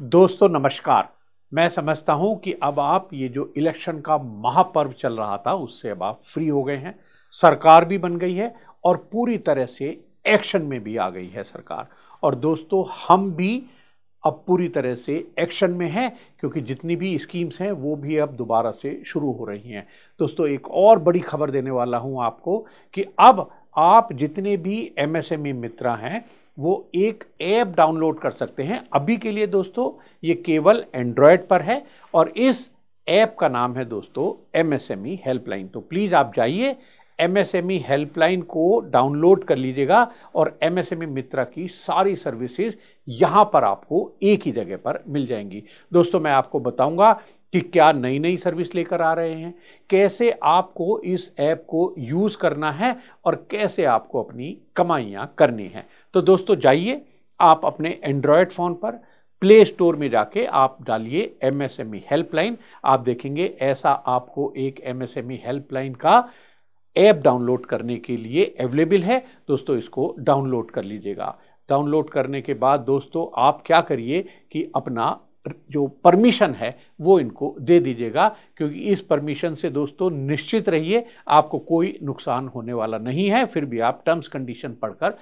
दोस्तों नमस्कार मैं समझता हूं कि अब आप ये जो इलेक्शन का महापर्व चल रहा था उससे अब आप फ्री हो गए हैं सरकार भी बन गई है और पूरी तरह से एक्शन में भी आ गई है सरकार और दोस्तों हम भी अब पूरी तरह से एक्शन में हैं क्योंकि जितनी भी स्कीम्स हैं वो भी अब दोबारा से शुरू हो रही हैं दोस्तों एक और बड़ी खबर देने वाला हूँ आपको कि अब आप जितने भी एमएसएमई e मित्र हैं वो एक ऐप डाउनलोड कर सकते हैं अभी के लिए दोस्तों ये केवल एंड्रॉयड पर है और इस ऐप का नाम है दोस्तों एम ई हेल्पलाइन तो प्लीज़ आप जाइए ई हेल्पलाइन e को डाउनलोड कर लीजिएगा और एम ई e मित्रा की सारी सर्विसेज यहाँ पर आपको एक ही जगह पर मिल जाएंगी दोस्तों मैं आपको बताऊंगा कि क्या नई नई सर्विस लेकर आ रहे हैं कैसे आपको इस ऐप को यूज़ करना है और कैसे आपको अपनी कमाइयाँ करनी हैं तो दोस्तों जाइए आप अपने एंड्रॉयड फ़ोन पर प्ले स्टोर में जाके आप डालिए ई हेल्पलाइन e आप देखेंगे ऐसा आपको एक ई हेल्पलाइन का ऐप डाउनलोड करने के लिए अवेलेबल है दोस्तों इसको डाउनलोड कर लीजिएगा डाउनलोड करने के बाद दोस्तों आप क्या करिए कि अपना जो परमिशन है वो इनको दे दीजिएगा क्योंकि इस परमिशन से दोस्तों निश्चित रहिए आपको कोई नुकसान होने वाला नहीं है फिर भी आप टर्म्स कंडीशन पढ़कर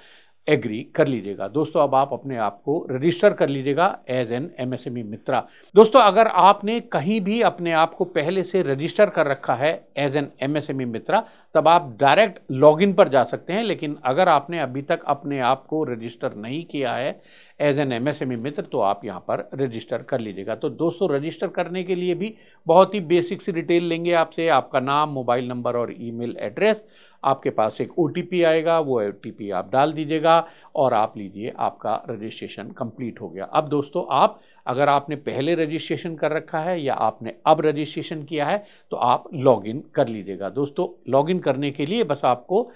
एग्री कर लीजिएगा दोस्तों अब आप अपने आप को रजिस्टर कर लीजिएगा एज एन एमएसएमई मित्रा दोस्तों अगर आपने कहीं भी अपने आप को पहले से रजिस्टर कर रखा है एज एन एमएसएमई मित्रा तब आप डायरेक्ट लॉगिन पर जा सकते हैं लेकिन अगर आपने अभी तक अपने आप को रजिस्टर नहीं किया है एज एन एमएसएमई मित्र तो आप यहाँ पर रजिस्टर कर लीजिएगा तो दोस्तों रजिस्टर करने के लिए भी बहुत ही बेसिक्स डिटेल लेंगे आपसे आपका नाम मोबाइल नंबर और ईमेल एड्रेस आपके पास एक ओ आएगा वो ओ आप डाल दीजिएगा और आप लीजिए आपका रजिस्ट्रेशन कंप्लीट हो गया अब दोस्तों आप अगर आपने पहले रजिस्ट्रेशन कर रखा है या आपने अब रजिस्ट्रेशन किया है तो आप लॉगिन कर लीजिएगा दोस्तों लॉगिन करने के लिए बस आपको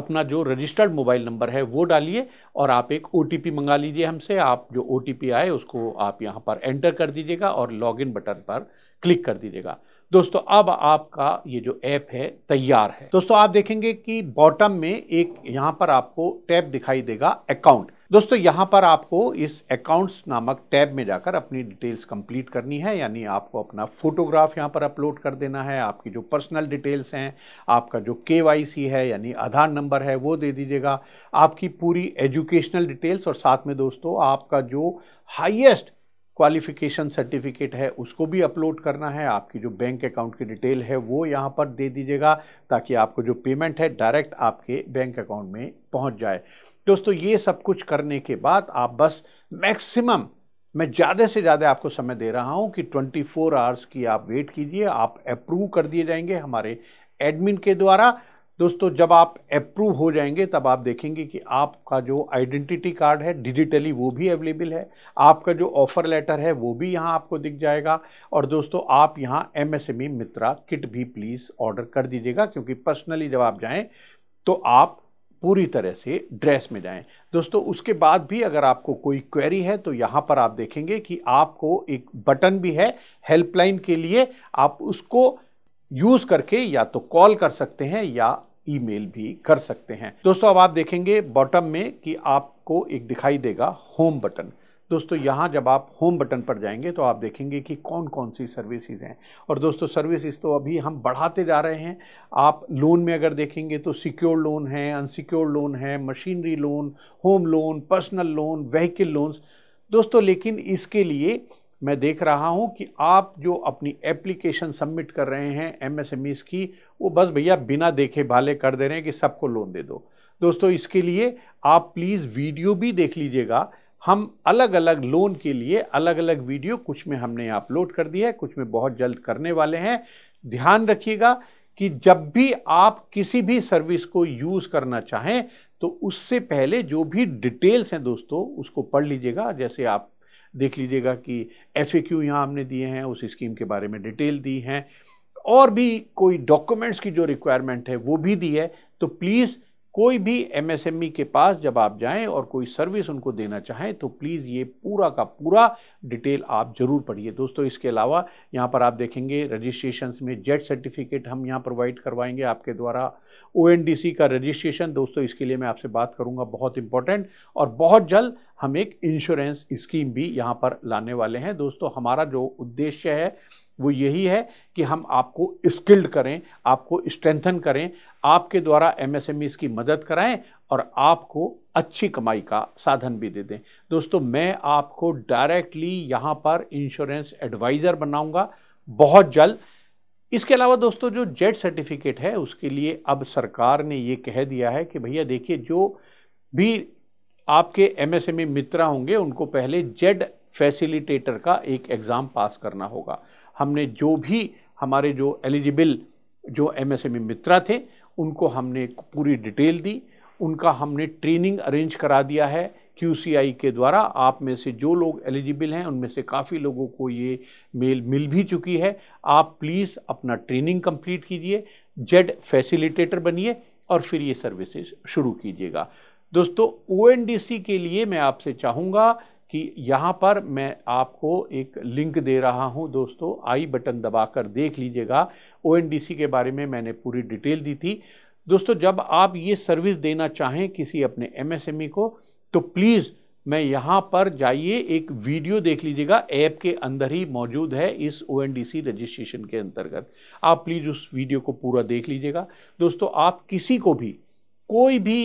अपना जो रजिस्टर्ड मोबाइल नंबर है वो डालिए और आप एक ओ मंगा लीजिए हमसे आप जो ओ आए उसको आप यहाँ पर एंटर कर दीजिएगा और लॉगिन बटन पर क्लिक कर दीजिएगा दोस्तों अब आपका ये जो ऐप है तैयार है दोस्तों आप देखेंगे कि बॉटम में एक यहाँ पर आपको टैब दिखाई देगा अकाउंट दोस्तों यहाँ पर आपको इस अकाउंट्स नामक टैब में जाकर अपनी डिटेल्स कंप्लीट करनी है यानी आपको अपना फ़ोटोग्राफ यहाँ पर अपलोड कर देना है आपकी जो पर्सनल डिटेल्स हैं आपका जो के है यानी आधार नंबर है वो दे दीजिएगा आपकी पूरी एजुकेशनल डिटेल्स और साथ में दोस्तों आपका जो हाइएस्ट क्वालिफिकेशन सर्टिफिकेट है उसको भी अपलोड करना है आपकी जो बैंक अकाउंट की डिटेल है वो यहाँ पर दे दीजिएगा ताकि आपको जो पेमेंट है डायरेक्ट आपके बैंक अकाउंट में पहुँच जाए दोस्तों ये सब कुछ करने के बाद आप बस मैक्सिमम मैं ज़्यादा से ज़्यादा आपको समय दे रहा हूँ कि 24 फोर आवर्स की आप वेट कीजिए आप अप्रूव कर दिए जाएंगे हमारे एडमिन के द्वारा दोस्तों जब आप अप्रूव हो जाएंगे तब आप देखेंगे कि आपका जो आइडेंटिटी कार्ड है डिजिटली वो भी अवेलेबल है आपका जो ऑफ़र लेटर है वो भी यहाँ आपको दिख जाएगा और दोस्तों आप यहाँ एमएसएमई e मित्रा किट भी प्लीज़ ऑर्डर कर दीजिएगा क्योंकि पर्सनली जब आप जाएँ तो आप पूरी तरह से ड्रेस में जाएं दोस्तों उसके बाद भी अगर आपको कोई क्वेरी है तो यहाँ पर आप देखेंगे कि आपको एक बटन भी है हेल्पलाइन के लिए आप उसको यूज़ करके या तो कॉल कर सकते हैं या ईमेल भी कर सकते हैं दोस्तों अब आप देखेंगे बॉटम में कि आपको एक दिखाई देगा होम बटन दोस्तों यहाँ जब आप होम बटन पर जाएंगे तो आप देखेंगे कि कौन कौन सी सर्विसेज हैं और दोस्तों सर्विसेज तो अभी हम बढ़ाते जा रहे हैं आप लोन में अगर देखेंगे तो सिक्योर लोन है अनसिक्योर लोन है machinery loan home loan personal loan vehicle loans दोस्तों लेकिन इसके लिए मैं देख रहा हूं कि आप जो अपनी एप्लीकेशन सबमिट कर रहे हैं एम की वो बस भैया बिना देखे भाले कर दे रहे हैं कि सबको लोन दे दो दोस्तों इसके लिए आप प्लीज़ वीडियो भी देख लीजिएगा हम अलग अलग लोन के लिए अलग अलग वीडियो कुछ में हमने अपलोड कर दिया है कुछ में बहुत जल्द करने वाले हैं ध्यान रखिएगा कि जब भी आप किसी भी सर्विस को यूज़ करना चाहें तो उससे पहले जो भी डिटेल्स हैं दोस्तों उसको पढ़ लीजिएगा जैसे आप देख लीजिएगा कि एफ ए क्यू यहाँ हमने दिए हैं उस स्कीम के बारे में डिटेल दी हैं और भी कोई डॉक्यूमेंट्स की जो रिक्वायरमेंट है वो भी दी है तो प्लीज़ कोई भी एमएसएमई e के पास जब आप जाएं और कोई सर्विस उनको देना चाहें तो प्लीज़ ये पूरा का पूरा डिटेल आप ज़रूर पढ़िए दोस्तों इसके अलावा यहाँ पर आप देखेंगे रजिस्ट्रेशन में जेट सर्टिफिकेट हम यहाँ प्रोवाइड करवाएंगे आपके द्वारा ओ का रजिस्ट्रेशन दोस्तों इसके लिए मैं आपसे बात करूँगा बहुत इंपॉर्टेंट और बहुत जल्द हम एक इंश्योरेंस स्कीम भी यहाँ पर लाने वाले हैं दोस्तों हमारा जो उद्देश्य है वो यही है कि हम आपको स्किल्ड करें आपको स्ट्रेंथन करें आपके द्वारा एमएसएमईज e की मदद कराएं और आपको अच्छी कमाई का साधन भी दे दें दोस्तों मैं आपको डायरेक्टली यहाँ पर इंश्योरेंस एडवाइज़र बनाऊँगा बहुत जल्द इसके अलावा दोस्तों जो जेट सर्टिफिकेट है उसके लिए अब सरकार ने ये कह दिया है कि भैया देखिए जो भी आपके एमएसएमई e मित्र होंगे उनको पहले जेड फैसिलिटेटर का एक एग्ज़ाम पास करना होगा हमने जो भी हमारे जो एलिजिबल जो एमएसएमई e मित्रा थे उनको हमने पूरी डिटेल दी उनका हमने ट्रेनिंग अरेंज करा दिया है क्यू के द्वारा आप में से जो लोग एलिजिबल हैं उनमें से काफ़ी लोगों को ये मेल मिल भी चुकी है आप प्लीज़ अपना ट्रेनिंग कंप्लीट कीजिए जेड फैसिलिटेटर बनिए और फिर ये सर्विसेज शुरू कीजिएगा दोस्तों ओ के लिए मैं आपसे चाहूँगा कि यहाँ पर मैं आपको एक लिंक दे रहा हूँ दोस्तों आई बटन दबाकर देख लीजिएगा ओ के बारे में मैंने पूरी डिटेल दी थी दोस्तों जब आप ये सर्विस देना चाहें किसी अपने एमएसएमई e को तो प्लीज़ मैं यहाँ पर जाइए एक वीडियो देख लीजिएगा ऐप के अंदर ही मौजूद है इस ओ रजिस्ट्रेशन के अंतर्गत आप प्लीज़ उस वीडियो को पूरा देख लीजिएगा दोस्तों आप किसी को भी कोई भी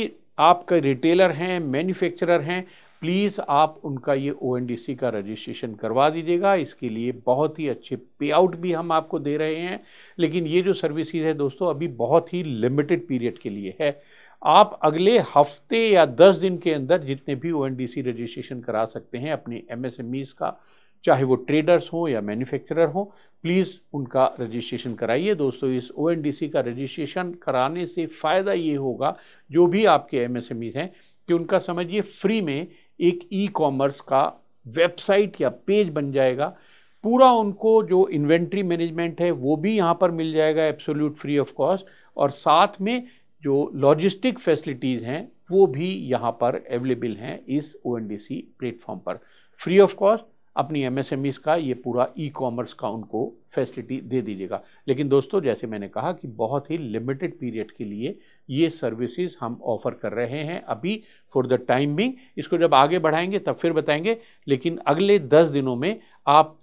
आपका रिटेलर हैं मैन्युफैक्चरर हैं प्लीज़ आप उनका ये ओ का रजिस्ट्रेशन करवा दीजिएगा इसके लिए बहुत ही अच्छे पे आउट भी हम आपको दे रहे हैं लेकिन ये जो सर्विसेज है दोस्तों अभी बहुत ही लिमिटेड पीरियड के लिए है आप अगले हफ्ते या दस दिन के अंदर जितने भी ओ रजिस्ट्रेशन करा सकते हैं अपने एम का चाहे वो ट्रेडर्स हों या मैन्युफैक्चरर हों प्लीज़ उनका रजिस्ट्रेशन कराइए दोस्तों इस ओ का रजिस्ट्रेशन कराने से फ़ायदा ये होगा जो भी आपके एम हैं कि उनका समझिए फ्री में एक ई कॉमर्स का वेबसाइट या पेज बन जाएगा पूरा उनको जो इन्वेंट्री मैनेजमेंट है वो भी यहाँ पर मिल जाएगा एब्सोल्यूट फ्री ऑफ कॉस्ट और साथ में जो लॉजिस्टिक फैसिलिटीज़ हैं वो भी यहाँ पर अवेलेबल हैं इस ओ प्लेटफॉर्म पर फ्री ऑफ कॉस्ट अपनी एम का ये पूरा ई कॉमर्स का उनको फैसिलिटी दे दीजिएगा लेकिन दोस्तों जैसे मैंने कहा कि बहुत ही लिमिटेड पीरियड के लिए ये सर्विसेज हम ऑफ़र कर रहे हैं अभी फॉर द टाइम बिंग इसको जब आगे बढ़ाएंगे तब फिर बताएंगे लेकिन अगले दस दिनों में आप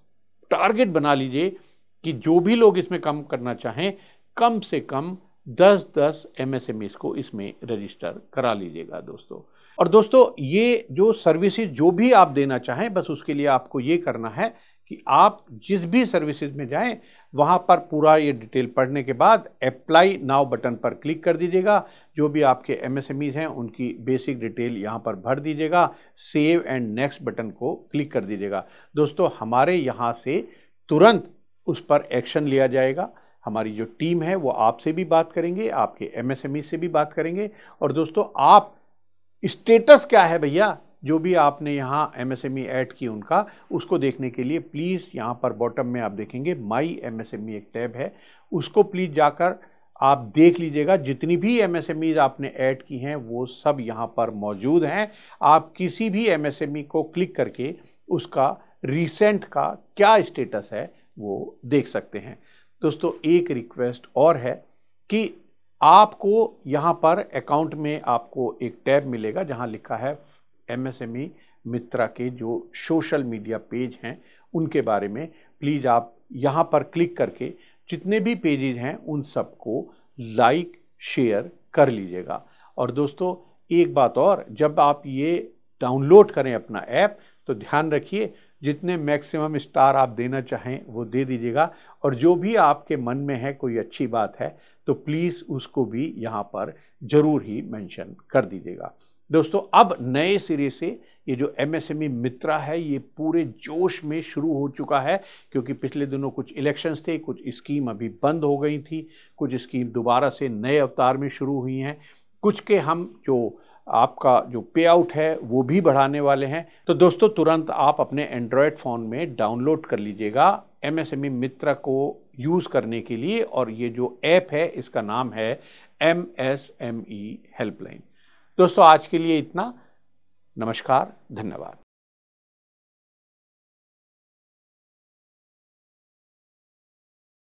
टारगेट बना लीजिए कि जो भी लोग इसमें काम करना चाहें कम से कम दस दस एम एस एम को इसमें रजिस्टर करा लीजिएगा दोस्तों और दोस्तों ये जो सर्विसेज जो भी आप देना चाहें बस उसके लिए आपको ये करना है कि आप जिस भी सर्विसेज में जाएं वहाँ पर पूरा ये डिटेल पढ़ने के बाद अप्लाई नाव बटन पर क्लिक कर दीजिएगा जो भी आपके एम एस एम ईज हैं उनकी बेसिक डिटेल यहाँ पर भर दीजिएगा सेव एंड नेक्स्ट बटन को क्लिक कर दीजिएगा दोस्तों हमारे यहाँ से तुरंत उस पर एक्शन लिया जाएगा हमारी जो टीम है वो आपसे भी बात करेंगे आपके एमएसएमई e से भी बात करेंगे और दोस्तों आप स्टेटस क्या है भैया जो भी आपने यहाँ एमएसएमई e ऐड की उनका उसको देखने के लिए प्लीज़ यहाँ पर बॉटम में आप देखेंगे माई एमएसएमई e एक टैब है उसको प्लीज़ जाकर आप देख लीजिएगा जितनी भी एमएसएमईज आपने ऐड की हैं वो सब यहाँ पर मौजूद हैं आप किसी भी एमएसएमई को क्लिक करके उसका रिसेंट का क्या स्टेटस है वो देख सकते हैं दोस्तों एक रिक्वेस्ट और है कि आपको यहाँ पर अकाउंट में आपको एक टैब मिलेगा जहाँ लिखा है एमएसएमई e मित्रा के जो सोशल मीडिया पेज हैं उनके बारे में प्लीज़ आप यहाँ पर क्लिक करके जितने भी पेजेज हैं उन सबको लाइक शेयर कर लीजिएगा और दोस्तों एक बात और जब आप ये डाउनलोड करें अपना ऐप तो ध्यान रखिए जितने मैक्सिमम स्टार आप देना चाहें वो दे दीजिएगा और जो भी आपके मन में है कोई अच्छी बात है तो प्लीज़ उसको भी यहाँ पर ज़रूर ही मेंशन कर दीजिएगा दोस्तों अब नए सिरे से ये जो एमएसएमई e मित्रा है ये पूरे जोश में शुरू हो चुका है क्योंकि पिछले दिनों कुछ इलेक्शंस थे कुछ स्कीम अभी बंद हो गई थी कुछ स्कीम दोबारा से नए अवतार में शुरू हुई हैं कुछ के हम जो आपका जो पे आउट है वो भी बढ़ाने वाले हैं तो दोस्तों तुरंत आप अपने एंड्रॉयड फ़ोन में डाउनलोड कर लीजिएगा M S M E Mitra को यूज़ करने के लिए और ये जो ऐप है इसका नाम है M S M E helpline दोस्तों आज के लिए इतना नमस्कार धन्यवाद